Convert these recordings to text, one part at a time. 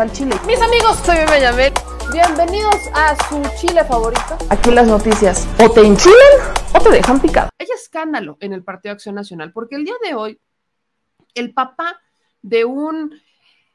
al chile. Mis amigos, soy Benjamín. Bienvenidos a su chile favorito. Aquí las noticias. O te enchilan o te dejan picado. Hay escándalo en el Partido Acción Nacional porque el día de hoy el papá de un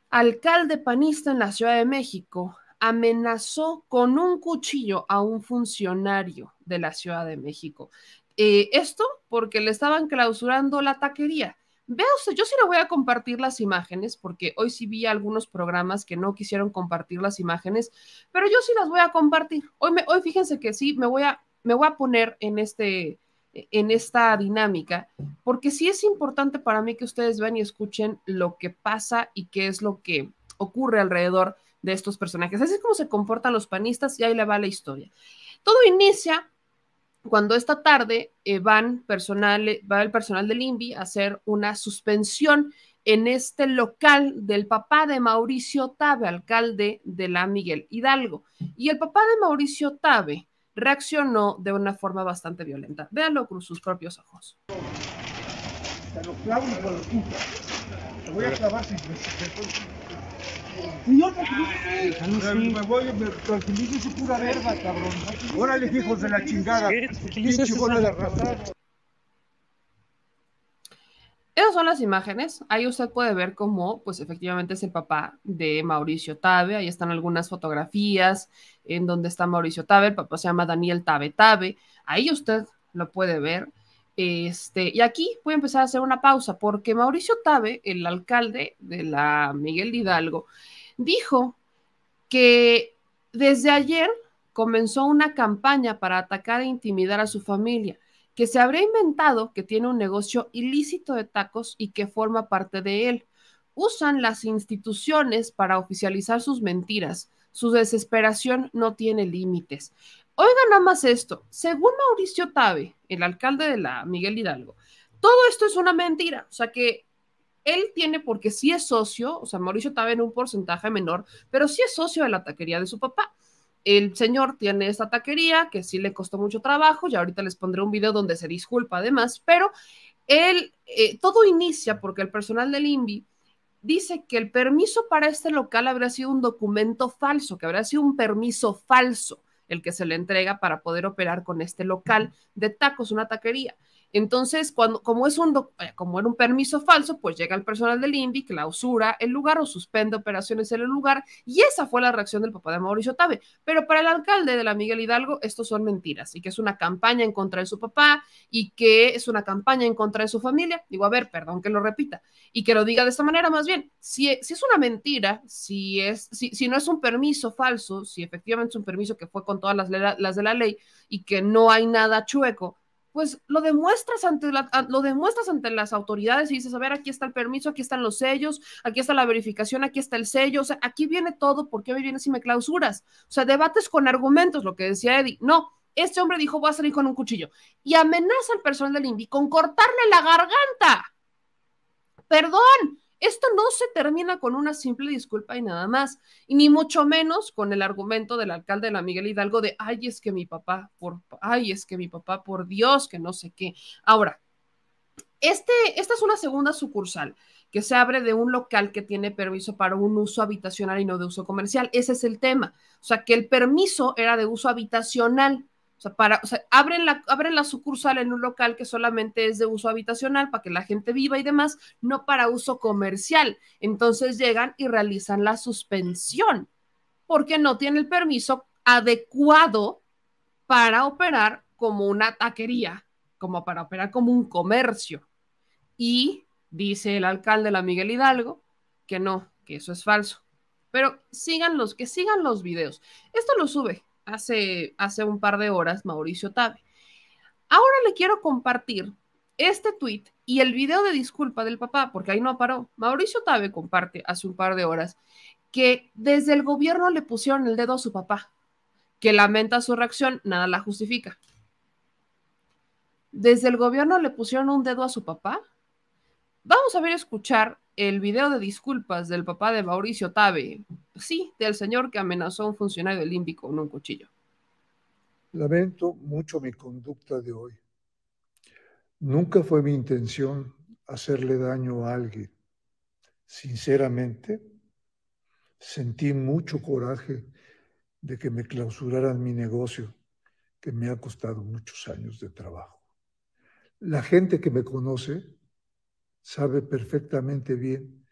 alcalde panista en la Ciudad de México amenazó con un cuchillo a un funcionario de la Ciudad de México. Eh, esto porque le estaban clausurando la taquería Veo yo sí le voy a compartir las imágenes, porque hoy sí vi algunos programas que no quisieron compartir las imágenes, pero yo sí las voy a compartir. Hoy, fíjense que sí, me voy a, me voy a poner en, este, en esta dinámica, porque sí es importante para mí que ustedes vean y escuchen lo que pasa y qué es lo que ocurre alrededor de estos personajes. Así es como se comportan los panistas y ahí le va la historia. Todo inicia cuando esta tarde eh, va el personal del INVI a hacer una suspensión en este local del papá de Mauricio Tabe, alcalde de la Miguel Hidalgo. Y el papá de Mauricio Tabe reaccionó de una forma bastante violenta. Véanlo con sus propios ojos. Me voy, me pura cabrón. Órale, hijos de la chingada. Esas son las imágenes. Ahí usted puede ver cómo, pues efectivamente es el papá de Mauricio Tabe. Ahí están algunas fotografías en donde está Mauricio Tabe. El papá se llama Daniel Tabe Tabe. Ahí usted lo puede ver. Este, y aquí voy a empezar a hacer una pausa porque Mauricio Tabe, el alcalde de la Miguel Hidalgo, dijo que desde ayer comenzó una campaña para atacar e intimidar a su familia, que se habría inventado que tiene un negocio ilícito de tacos y que forma parte de él. Usan las instituciones para oficializar sus mentiras. Su desesperación no tiene límites. Oiga nada más esto, según Mauricio Tabe, el alcalde de la Miguel Hidalgo, todo esto es una mentira, o sea que él tiene, porque sí es socio, o sea, Mauricio Tabe en un porcentaje menor, pero sí es socio de la taquería de su papá. El señor tiene esta taquería que sí le costó mucho trabajo, y ahorita les pondré un video donde se disculpa además, pero él, eh, todo inicia porque el personal del INVI dice que el permiso para este local habría sido un documento falso, que habría sido un permiso falso el que se le entrega para poder operar con este local de tacos, una taquería. Entonces, cuando, como, es un, eh, como era un permiso falso, pues llega el personal del INVI, clausura el lugar o suspende operaciones en el lugar. Y esa fue la reacción del papá de Mauricio Tabe. Pero para el alcalde de la Miguel Hidalgo, estos son mentiras y que es una campaña en contra de su papá y que es una campaña en contra de su familia. Digo, a ver, perdón que lo repita y que lo diga de esta manera más bien. Si, e, es una mentira, si, es, si, si no es un permiso falso, si efectivamente es un permiso que fue con todas las, las de la ley y que no hay nada chueco, pues lo demuestras ante lo demuestras ante las autoridades y dices, a ver, aquí está el permiso, aquí están los sellos, aquí está la verificación, aquí está el sello, o sea, aquí viene todo, ¿por qué me vienes y me clausuras? O sea, debates con argumentos, lo que decía Eddie, no, este hombre dijo, voy a salir con un cuchillo y amenaza al personal del INVI con cortarle la garganta. Perdón, esto no se termina con una simple disculpa y nada más, ni mucho menos con el argumento del alcalde de la Miguel Hidalgo de, ay, es que mi papá, por, ay, es que mi papá, por Dios, que no sé qué. Ahora, este, esta es una segunda sucursal que se abre de un local que tiene permiso para un uso habitacional y no de uso comercial. Ese es el tema. O sea, que el permiso era de uso habitacional, o sea, para, o sea, abren, la, la sucursal en un local que solamente es de uso habitacional para que la gente viva y demás, no para uso comercial. Entonces llegan y realizan la suspensión porque no tiene el permiso adecuado para operar como una taquería, como para operar como un comercio. Y dice el alcalde, la Miguel Hidalgo, que no, que eso es falso. Pero sigan los, que sigan los videos. Esto lo sube hace, hace un par de horas Mauricio Tabe. Ahora le quiero compartir este tweet y el video de disculpa del papá, porque ahí no paró. Mauricio Tabe comparte hace un par de horas que desde el gobierno le pusieron el dedo a su papá, que lamenta su reacción, nada la justifica. Desde el gobierno le pusieron un dedo a su papá Vamos a ver escuchar el video de disculpas del papá de Mauricio Tabe, sí, del señor que amenazó a un funcionario olímpico con un cuchillo. Lamento mucho mi conducta de hoy. Nunca fue mi intención hacerle daño a alguien. Sinceramente, sentí mucho coraje de que me clausuraran mi negocio, que me ha costado muchos años de trabajo. La gente que me conoce sabe perfectamente bien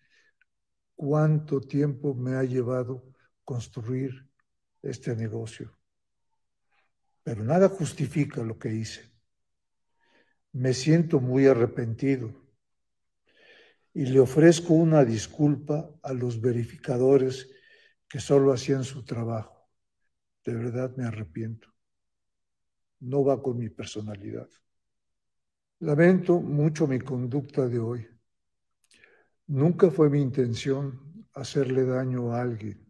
cuánto tiempo me ha llevado construir este negocio. Pero nada justifica lo que hice. Me siento muy arrepentido y le ofrezco una disculpa a los verificadores que solo hacían su trabajo. De verdad me arrepiento. No va con mi personalidad. Lamento mucho mi conducta de hoy. Nunca fue mi intención hacerle daño a alguien.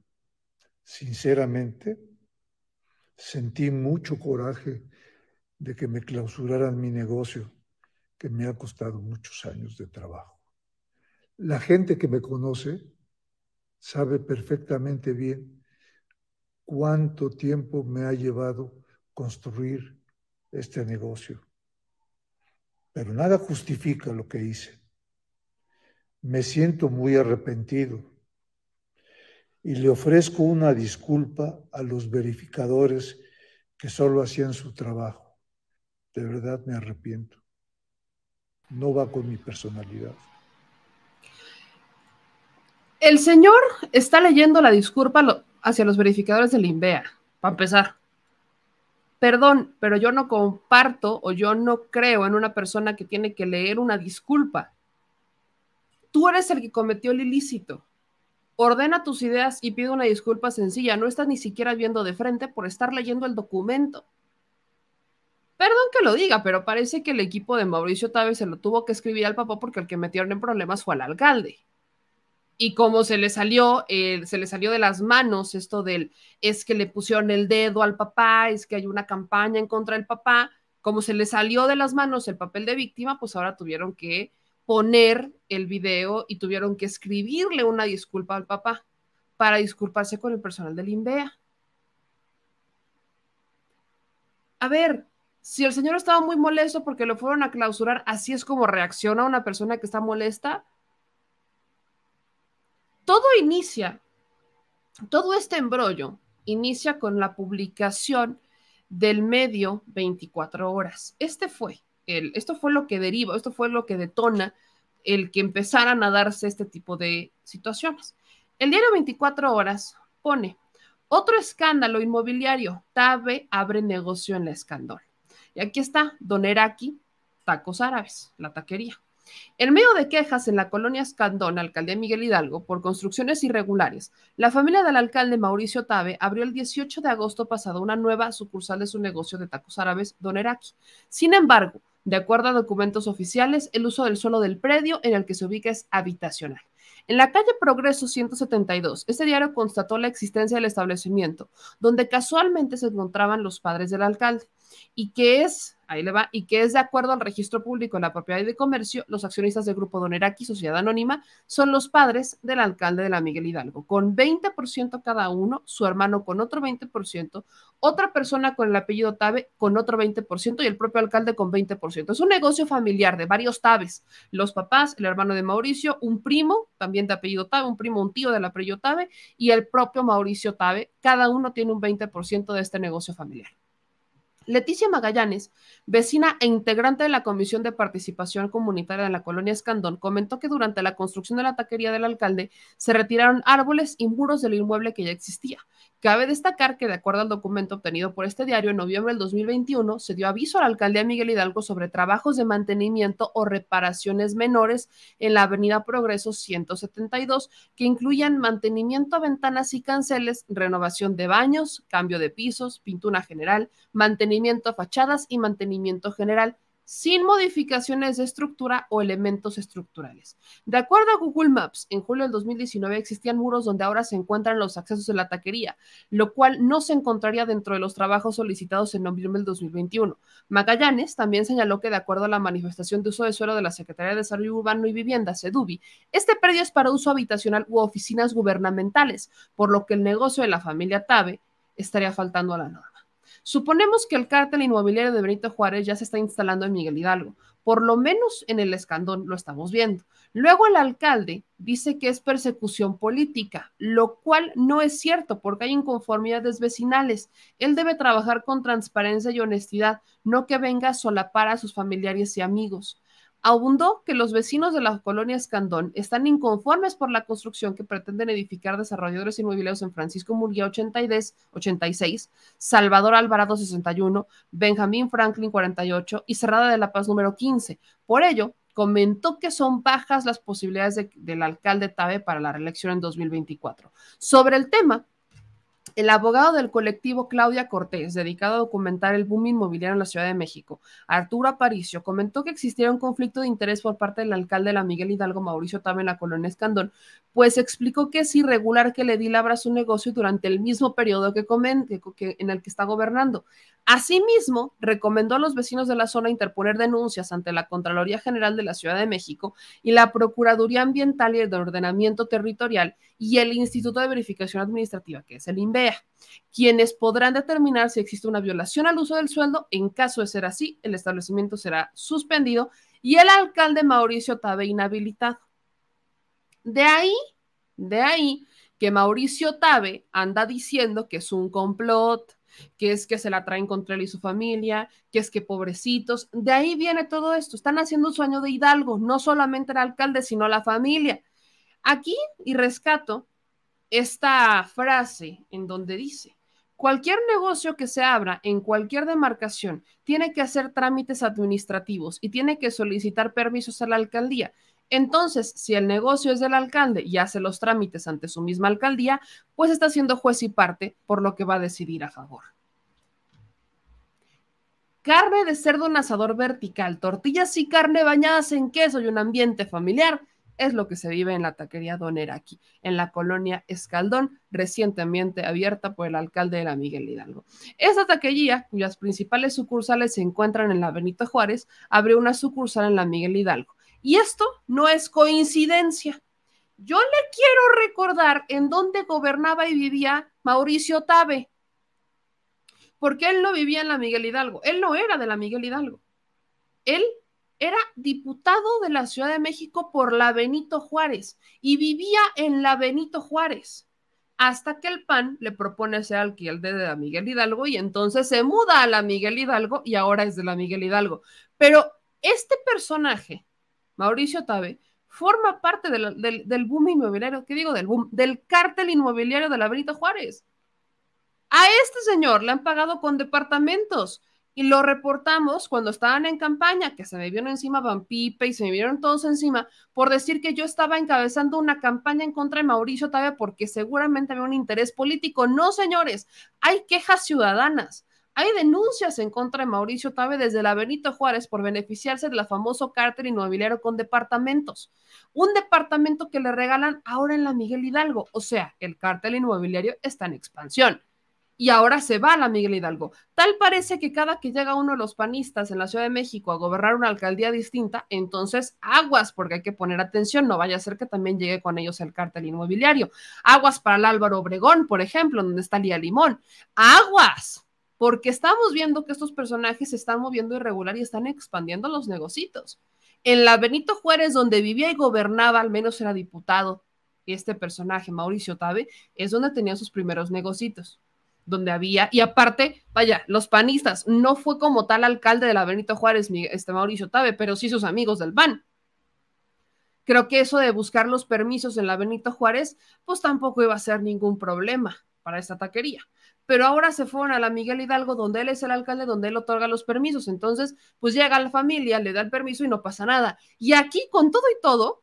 Sinceramente, sentí mucho coraje de que me clausuraran mi negocio, que me ha costado muchos años de trabajo. La gente que me conoce sabe perfectamente bien cuánto tiempo me ha llevado construir este negocio pero nada justifica lo que hice. Me siento muy arrepentido y le ofrezco una disculpa a los verificadores que solo hacían su trabajo. De verdad me arrepiento. No va con mi personalidad. El señor está leyendo la disculpa hacia los verificadores del INVEA, para empezar perdón, pero yo no comparto o yo no creo en una persona que tiene que leer una disculpa. Tú eres el que cometió el ilícito. Ordena tus ideas y pide una disculpa sencilla. No estás ni siquiera viendo de frente por estar leyendo el documento. Perdón que lo diga, pero parece que el equipo de Mauricio Távez se lo tuvo que escribir al papá porque el que metieron en problemas fue al alcalde y cómo se le salió, eh, se le salió de las manos esto del es que le pusieron el dedo al papá, es que hay una campaña en contra del papá, como se le salió de las manos el papel de víctima, pues ahora tuvieron que poner el video y tuvieron que escribirle una disculpa al papá para disculparse con el personal del INVEA. A ver, si el señor estaba muy molesto porque lo fueron a clausurar, así es como reacciona una persona que está molesta, todo inicia, todo este embrollo inicia con la publicación del medio 24 horas. Este fue el, esto fue lo que deriva, esto fue lo que detona el que empezaran a darse este tipo de situaciones. El diario 24 horas pone otro escándalo inmobiliario. Tabe abre negocio en la escandón. Y aquí está Don tacos árabes, la taquería. En medio de quejas en la colonia Escandón, alcaldía Miguel Hidalgo, por construcciones irregulares, la familia del alcalde Mauricio Tabe abrió el 18 de agosto pasado una nueva sucursal de su negocio de tacos árabes, Don Sin embargo, de acuerdo a documentos oficiales, el uso del suelo del predio en el que se ubica es habitacional. En la calle Progreso 172, este diario constató la existencia del establecimiento, donde casualmente se encontraban los padres del alcalde, y que es ahí le va, y que es de acuerdo al registro público en la propiedad de comercio, los accionistas del grupo Doneraki, Sociedad Anónima, son los padres del alcalde de la Miguel Hidalgo, con 20% cada uno, su hermano con otro 20%, otra persona con el apellido Tabe con otro 20% y el propio alcalde con 20%. Es un negocio familiar de varios Taves los papás, el hermano de Mauricio, un primo también de apellido Tabe, un primo, un tío del apellido Tave, y el propio Mauricio Tabe, cada uno tiene un 20% de este negocio familiar. Leticia Magallanes, vecina e integrante de la Comisión de Participación Comunitaria de la Colonia Escandón, comentó que durante la construcción de la taquería del alcalde se retiraron árboles y muros del inmueble que ya existía, Cabe destacar que, de acuerdo al documento obtenido por este diario, en noviembre del 2021 se dio aviso a la alcaldía Miguel Hidalgo sobre trabajos de mantenimiento o reparaciones menores en la avenida Progreso 172, que incluyan mantenimiento a ventanas y canceles, renovación de baños, cambio de pisos, pintura general, mantenimiento a fachadas y mantenimiento general sin modificaciones de estructura o elementos estructurales. De acuerdo a Google Maps, en julio del 2019 existían muros donde ahora se encuentran los accesos de la taquería, lo cual no se encontraría dentro de los trabajos solicitados en noviembre del 2021. Magallanes también señaló que de acuerdo a la manifestación de uso de suelo de la Secretaría de Desarrollo Urbano y Vivienda, SEDUBI, este predio es para uso habitacional u oficinas gubernamentales, por lo que el negocio de la familia Tabe estaría faltando a la norma. Suponemos que el cártel inmobiliario de Benito Juárez ya se está instalando en Miguel Hidalgo, por lo menos en el escandón lo estamos viendo. Luego el alcalde dice que es persecución política, lo cual no es cierto porque hay inconformidades vecinales. Él debe trabajar con transparencia y honestidad, no que venga a solapar a sus familiares y amigos abundó que los vecinos de la colonia Escandón están inconformes por la construcción que pretenden edificar desarrolladores inmobiliarios en Francisco Murguía y 86, Salvador Alvarado 61, Benjamín Franklin 48 y Cerrada de la Paz número 15. Por ello, comentó que son bajas las posibilidades del alcalde Tabe para la reelección en 2024. Sobre el tema, el abogado del colectivo Claudia Cortés, dedicado a documentar el boom inmobiliario en la Ciudad de México, Arturo Aparicio, comentó que existiera un conflicto de interés por parte del alcalde de la Miguel Hidalgo, Mauricio Tame, en la colonia Escandón, pues explicó que es irregular que le di labra su negocio durante el mismo periodo que en el que está gobernando. Asimismo, recomendó a los vecinos de la zona interponer denuncias ante la Contraloría General de la Ciudad de México y la Procuraduría Ambiental y de Ordenamiento Territorial y el Instituto de Verificación Administrativa, que es el INVEA, quienes podrán determinar si existe una violación al uso del sueldo. En caso de ser así, el establecimiento será suspendido y el alcalde Mauricio Tabe inhabilitado. De ahí, de ahí que Mauricio Tabe anda diciendo que es un complot que es que se la traen contra él y su familia, que es que pobrecitos. De ahí viene todo esto. Están haciendo un sueño de Hidalgo, no solamente el alcalde, sino la familia. Aquí, y rescato esta frase en donde dice, cualquier negocio que se abra en cualquier demarcación tiene que hacer trámites administrativos y tiene que solicitar permisos a la alcaldía. Entonces, si el negocio es del alcalde y hace los trámites ante su misma alcaldía, pues está siendo juez y parte, por lo que va a decidir a favor. Carne de cerdo en asador vertical, tortillas y carne bañadas en queso y un ambiente familiar es lo que se vive en la taquería Don aquí, en la colonia Escaldón, recientemente abierta por el alcalde de la Miguel Hidalgo. Esta taquería, cuyas principales sucursales se encuentran en la Benito Juárez, abrió una sucursal en la Miguel Hidalgo. Y esto no es coincidencia. Yo le quiero recordar en dónde gobernaba y vivía Mauricio Tabe, porque él no vivía en la Miguel Hidalgo, él no era de la Miguel Hidalgo. Él era diputado de la Ciudad de México por la Benito Juárez y vivía en la Benito Juárez hasta que el PAN le propone ser alquiler de la Miguel Hidalgo y entonces se muda a la Miguel Hidalgo y ahora es de la Miguel Hidalgo. Pero este personaje Mauricio Tabe, forma parte del, boom inmobiliario, ¿qué digo? Del boom, del cártel inmobiliario de la Benito Juárez. A este señor le han pagado con departamentos y lo reportamos cuando estaban en campaña, que se me vieron encima Vampipe y se me vieron todos encima por decir que yo estaba encabezando una campaña en contra de Mauricio Tabe porque seguramente había un interés político. No, señores, hay quejas ciudadanas. Hay denuncias en contra de Mauricio Tabe desde la Benito Juárez por beneficiarse del famoso cártel inmobiliario con departamentos. Un departamento que le regalan ahora en la Miguel Hidalgo. O sea, el cártel inmobiliario está en expansión. Y ahora se va a la Miguel Hidalgo. Tal parece que cada que llega uno de los panistas en la Ciudad de México a gobernar una alcaldía distinta, entonces aguas, porque hay que poner atención, no vaya a ser que también llegue con ellos el cártel inmobiliario. Aguas para el Álvaro Obregón, por ejemplo, donde está Lía Limón. Aguas, porque estamos viendo que estos personajes se están moviendo irregular y están expandiendo los negocitos. En la Benito Juárez, donde vivía y gobernaba, al menos era diputado, este personaje, Mauricio Tabe, es donde tenía sus primeros negocitos, donde había, y aparte, vaya, los panistas, no fue como tal alcalde de la Benito Juárez, este Mauricio Tabe, pero sí sus amigos del PAN. Creo que eso de buscar los permisos en la Benito Juárez, pues tampoco iba a ser ningún problema para esta taquería. Pero ahora se fueron a la Miguel Hidalgo, donde él es el alcalde, donde él otorga los permisos. Entonces, pues llega la familia, le da el permiso y no pasa nada. Y aquí, con todo y todo,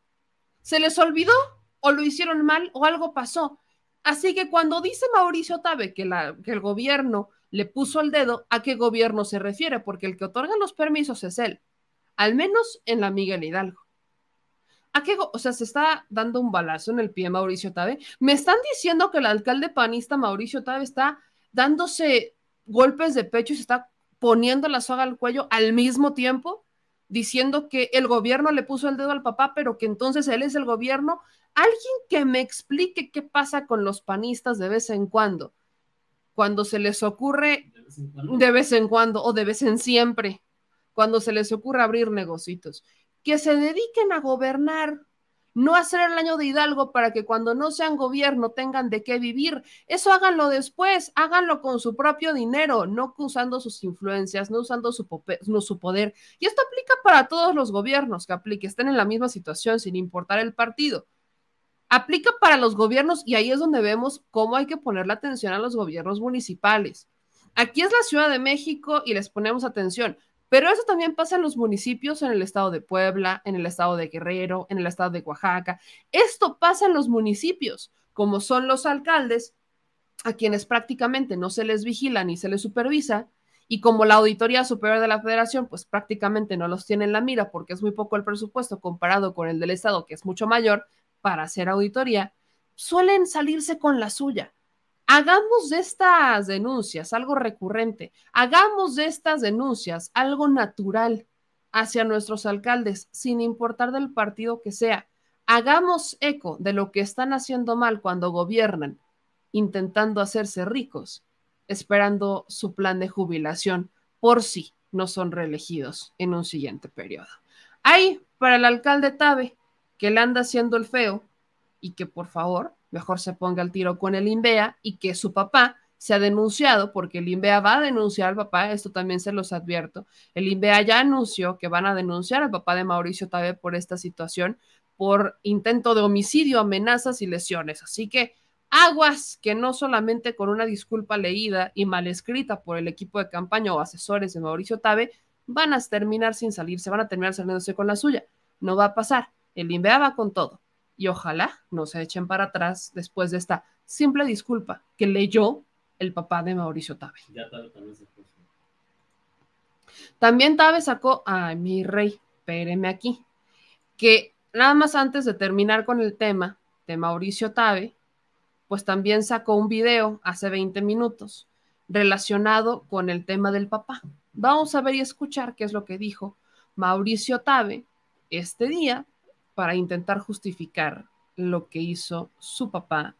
se les olvidó o lo hicieron mal o algo pasó. Así que cuando dice Mauricio Tabe que, que el gobierno le puso el dedo, ¿a qué gobierno se refiere? Porque el que otorga los permisos es él, al menos en la Miguel Hidalgo. ¿A qué? O sea, se está dando un balazo en el pie Mauricio Tabe. Me están diciendo que el alcalde panista Mauricio Tabe está dándose golpes de pecho y se está poniendo la soga al cuello al mismo tiempo, diciendo que el gobierno le puso el dedo al papá, pero que entonces él es el gobierno. Alguien que me explique qué pasa con los panistas de vez en cuando, cuando se les ocurre de vez en cuando, o de vez en siempre, cuando se les ocurre abrir negocios que se dediquen a gobernar, no hacer el año de Hidalgo para que cuando no sean gobierno tengan de qué vivir. Eso háganlo después, háganlo con su propio dinero, no usando sus influencias, no usando su, su poder. Y esto aplica para todos los gobiernos que aplique, estén en la misma situación sin importar el partido. Aplica para los gobiernos y ahí es donde vemos cómo hay que poner la atención a los gobiernos municipales. Aquí es la Ciudad de México y les ponemos atención. Pero eso también pasa en los municipios, en el estado de Puebla, en el estado de Guerrero, en el estado de Oaxaca. Esto pasa en los municipios, como son los alcaldes, a quienes prácticamente no se les vigila ni se les supervisa, y como la Auditoría Superior de la Federación, pues prácticamente no los tiene en la mira porque es muy poco el presupuesto comparado con el del Estado, que es mucho mayor, para hacer auditoría, suelen salirse con la suya. Hagamos de estas denuncias algo recurrente, hagamos de estas denuncias algo natural hacia nuestros alcaldes, sin importar del partido que sea. Hagamos eco de lo que están haciendo mal cuando gobiernan, intentando hacerse ricos, esperando su plan de jubilación por si no son reelegidos en un siguiente periodo. Ahí, para el alcalde Tabe, que le anda haciendo el feo y que por favor mejor se ponga al tiro con el INVEA y que su papá se ha denunciado, porque el INVEA va a denunciar al papá, esto también se los advierto, el INVEA ya anunció que van a denunciar al papá de Mauricio Tabe por esta situación, por intento de homicidio, amenazas y lesiones. Así que aguas que no solamente con una disculpa leída y mal escrita por el equipo de campaña o asesores de Mauricio Tabe, van a terminar sin salirse, van a terminar saliéndose con la suya. No va a pasar. El INVEA va con todo y ojalá no se echen para atrás después de esta simple disculpa que leyó el papá de Mauricio Tabe. también Tabe sacó, ay mi rey, espéreme aquí, que nada más antes de terminar con el tema de Mauricio Tabe, pues también sacó un video hace 20 minutos relacionado con el tema del papá. Vamos a ver y escuchar qué es lo que dijo Mauricio Tabe este día para intentar justificar lo que hizo su papá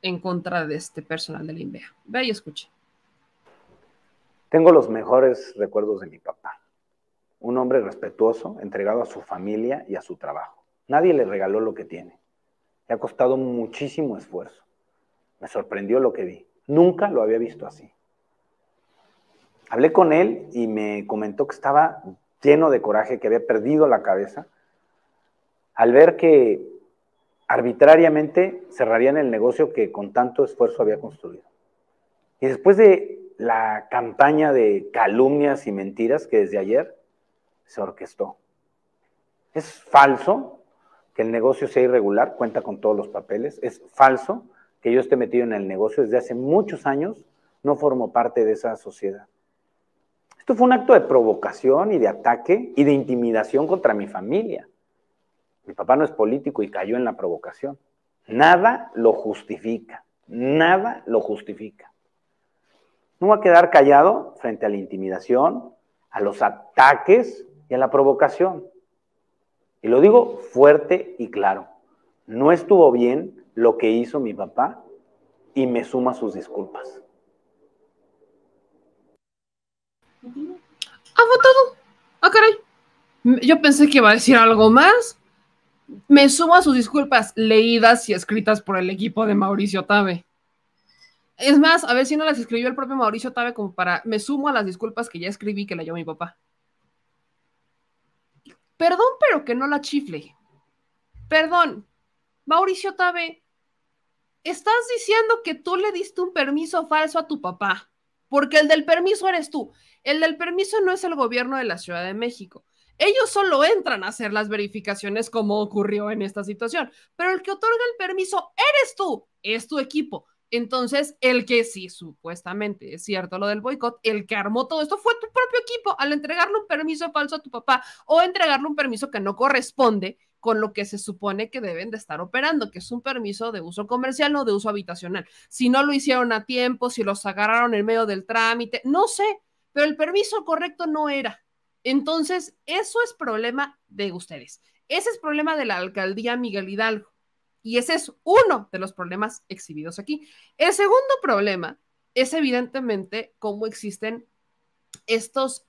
en contra de este personal de la INVEA. Ve y escuche. Tengo los mejores recuerdos de mi papá. Un hombre respetuoso, entregado a su familia y a su trabajo. Nadie le regaló lo que tiene. Le ha costado muchísimo esfuerzo. Me sorprendió lo que vi. Nunca lo había visto así. Hablé con él y me comentó que estaba lleno de coraje, que había perdido la cabeza al ver que arbitrariamente cerrarían el negocio que con tanto esfuerzo había construido. Y después de la campaña de calumnias y mentiras que desde ayer se orquestó. Es falso que el negocio sea irregular, cuenta con todos los papeles. Es falso que yo esté metido en el negocio desde hace muchos años, no formo parte de esa sociedad. Esto fue un acto de provocación y de ataque y de intimidación contra mi familia. Mi papá no es político y cayó en la provocación. Nada lo justifica, nada lo justifica. No va a quedar callado frente a la intimidación, a los ataques y a la provocación. Y lo digo fuerte y claro. No estuvo bien lo que hizo mi papá y me suma sus disculpas. ¿Ha ah, todo. Ah, caray. Yo pensé que iba a decir algo más me sumo a sus disculpas leídas y escritas por el equipo de Mauricio Tabe. Es más, a ver si no las escribió el propio Mauricio Tabe como para, me sumo a las disculpas que ya escribí que leyó mi papá. Perdón, pero que no la chifle. Perdón, Mauricio Tabe, estás diciendo que tú le diste un permiso falso a tu papá, porque el del permiso eres tú. El del permiso no es el gobierno de la Ciudad de México. Ellos solo entran a hacer las verificaciones como ocurrió en esta situación, pero el que otorga el permiso eres tú, es tu equipo. Entonces, el que sí, supuestamente es cierto lo del boicot, el que armó todo esto fue tu propio equipo al entregarle un permiso falso a tu papá o entregarle un permiso que no corresponde con lo que se supone que deben de estar operando, que es un permiso de uso comercial o de uso habitacional. Si no lo hicieron a tiempo, si los agarraron en medio del trámite, no sé, pero el permiso correcto no era. Entonces, eso es problema de ustedes. Ese es problema de la alcaldía Miguel Hidalgo. Y ese es uno de los problemas exhibidos aquí. El segundo problema es evidentemente cómo existen estos,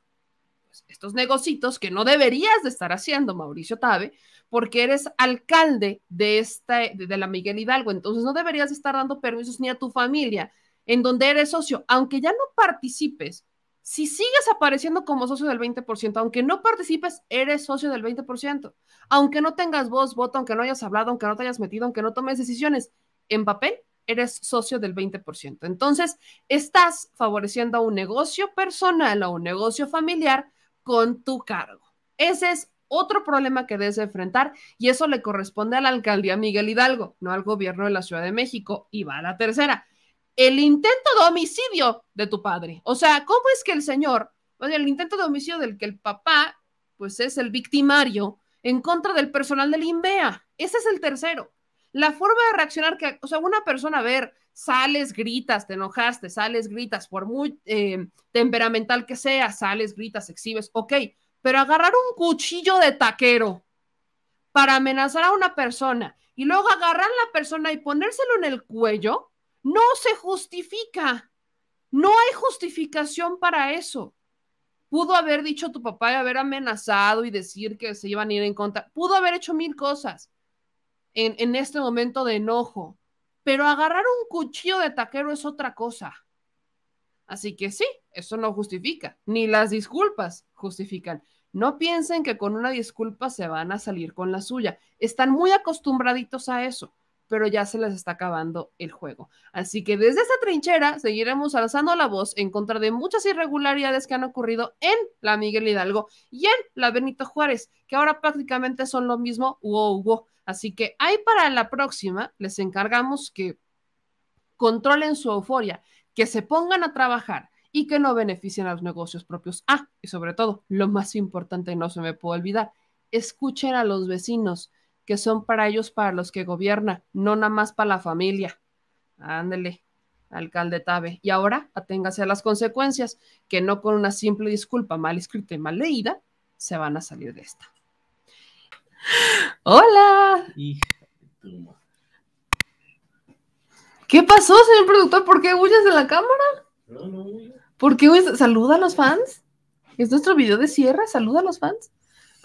pues, estos negocitos que no deberías de estar haciendo, Mauricio Tabe, porque eres alcalde de, esta, de la Miguel Hidalgo. Entonces no deberías estar dando permisos ni a tu familia en donde eres socio, aunque ya no participes si sigues apareciendo como socio del 20%, aunque no participes, eres socio del 20%. Aunque no tengas voz, voto, aunque no hayas hablado, aunque no te hayas metido, aunque no tomes decisiones, en papel eres socio del 20%. Entonces, estás favoreciendo a un negocio personal, a un negocio familiar con tu cargo. Ese es otro problema que debes enfrentar y eso le corresponde a la alcaldía Miguel Hidalgo, no al gobierno de la Ciudad de México. Y va a la tercera el intento de homicidio de tu padre. O sea, ¿cómo es que el señor, o el intento de homicidio del que el papá, pues es el victimario en contra del personal del INVEA? Ese es el tercero. La forma de reaccionar que, o sea, una persona, a ver, sales, gritas, te enojaste, sales, gritas, por muy eh, temperamental que sea, sales, gritas, exhibes, ok, pero agarrar un cuchillo de taquero para amenazar a una persona y luego agarrar a la persona y ponérselo en el cuello, no se justifica. No hay justificación para eso. Pudo haber dicho tu papá y haber amenazado y decir que se iban a ir en contra. Pudo haber hecho mil cosas en, este momento de enojo. Pero agarrar un cuchillo de taquero es otra cosa. Así que sí, eso no justifica. Ni las disculpas justifican. No piensen que con una disculpa se van a salir con la suya. Están muy acostumbraditos a eso pero ya se les está acabando el juego. Así que desde esta trinchera seguiremos alzando la voz en contra de muchas irregularidades que han ocurrido en la Miguel Hidalgo y en la Benito Juárez, que ahora prácticamente son lo mismo, Así que ahí para la próxima les encargamos que controlen su euforia, que se pongan a trabajar y que no beneficien a los negocios propios. Ah, y sobre todo, lo más importante, no se me puede olvidar, escuchen a los vecinos que son para ellos, para los que gobierna, no nada más para la familia. Ándele, alcalde Tabe. Y ahora aténgase a las consecuencias, que no con una simple disculpa mal escrita y mal leída se van a salir de esta. ¡Hola! ¿Qué pasó, señor productor? ¿Por qué huyes de la cámara? No, no, ¿Por qué huyes? ¿Saluda a los fans? ¿Es nuestro video de cierre? ¿Saluda a los fans?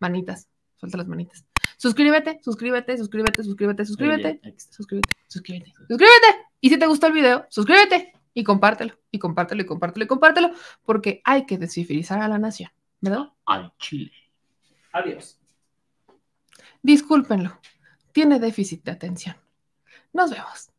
manitas, suelta las manitas. Suscríbete, suscríbete, suscríbete, suscríbete, suscríbete, suscríbete, suscríbete, suscríbete. Y si te gustó el video, suscríbete y compártelo, y compártelo, y compártelo, y compártelo, porque hay que descifrizar a la nación, ¿verdad? Al Chile. Adiós. Discúlpenlo, tiene déficit de atención. Nos vemos.